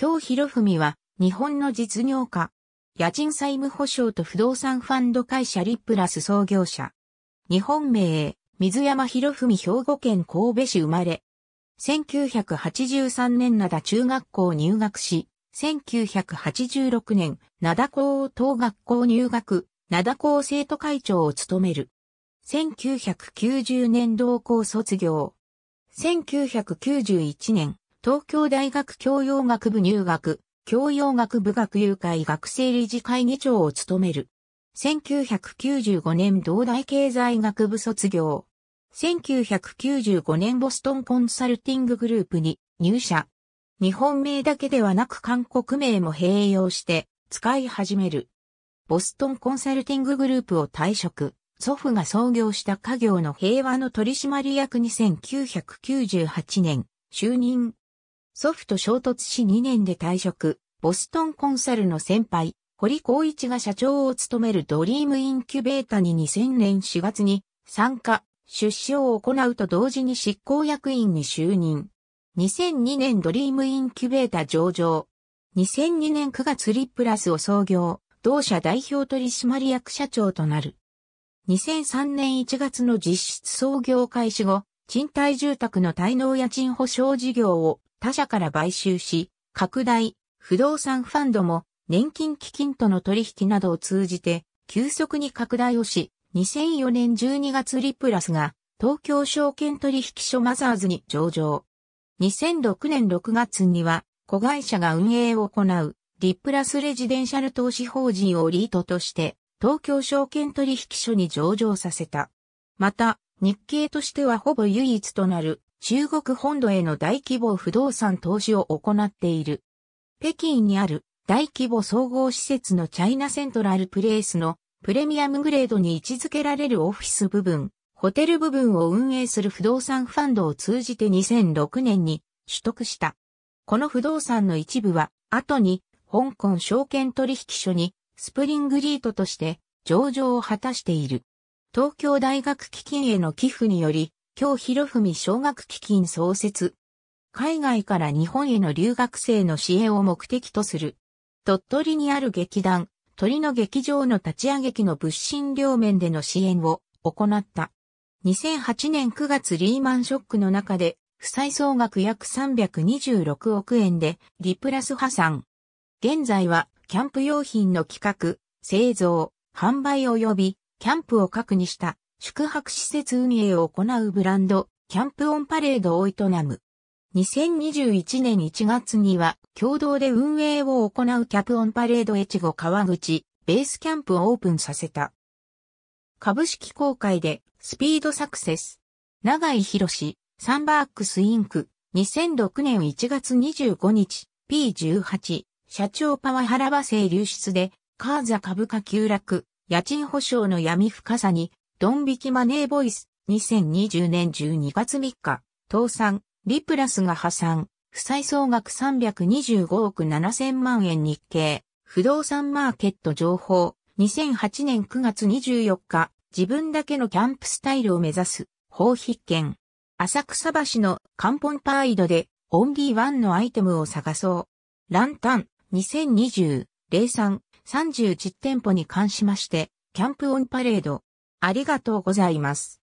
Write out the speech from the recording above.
京博文は、日本の実業家。家賃債務保証と不動産ファンド会社リップラス創業者。日本名、水山博文兵庫県神戸市生まれ。1983年灘中学校入学し、1986年、灘高等学校入学、灘高生徒会長を務める。1990年同校卒業。1991年、東京大学教養学部入学、教養学部学友会学生理事会議長を務める。1995年同大経済学部卒業。1995年ボストンコンサルティンググループに入社。日本名だけではなく韓国名も併用して使い始める。ボストンコンサルティンググループを退職。祖父が創業した家業の平和の取締役に1998年就任。祖父と衝突し2年で退職、ボストンコンサルの先輩、堀光一が社長を務めるドリームインキュベータに2000年4月に参加、出資を行うと同時に執行役員に就任。2002年ドリームインキュベータ上場。2002年9月リプラスを創業、同社代表取締役社長となる。2003年1月の実質創業開始後、賃貸住宅の滞納家賃保証事業を他社から買収し、拡大、不動産ファンドも年金基金との取引などを通じて急速に拡大をし、2004年12月リプラスが東京証券取引所マザーズに上場。2006年6月には子会社が運営を行うリプラスレジデンシャル投資法人をリートとして東京証券取引所に上場させた。また、日経としてはほぼ唯一となる中国本土への大規模不動産投資を行っている。北京にある大規模総合施設のチャイナセントラルプレイスのプレミアムグレードに位置づけられるオフィス部分、ホテル部分を運営する不動産ファンドを通じて2006年に取得した。この不動産の一部は、後に香港証券取引所にスプリングリートとして上場を果たしている。東京大学基金への寄付により、京博文奨学基金創設。海外から日本への留学生の支援を目的とする。鳥取にある劇団、鳥の劇場の立ち上げ機の物心両面での支援を行った。2008年9月リーマンショックの中で、負債総額約326億円で、リプラス破産。現在は、キャンプ用品の企画、製造、販売及び、キャンプを核にした宿泊施設運営を行うブランド、キャンプオンパレードを営む。2021年1月には共同で運営を行うキャプオンパレード越後川口ベースキャンプをオープンさせた。株式公開でスピードサクセス。長井博士、サンバーックスインク、2006年1月25日、P18、社長パワハラバ性流出で、カーザ株価急落、家賃保証の闇深さにドン引きマネーボイス、2020年12月3日、倒産、リプラスが破産、負債総額325億7000万円日経、不動産マーケット情報、2008年9月24日、自分だけのキャンプスタイルを目指す、法必見。浅草橋のカンポンパーイドで、オンリーワンのアイテムを探そう。ランタン、2020、03、3 1店舗に関しまして、キャンプオンパレード、ありがとうございます。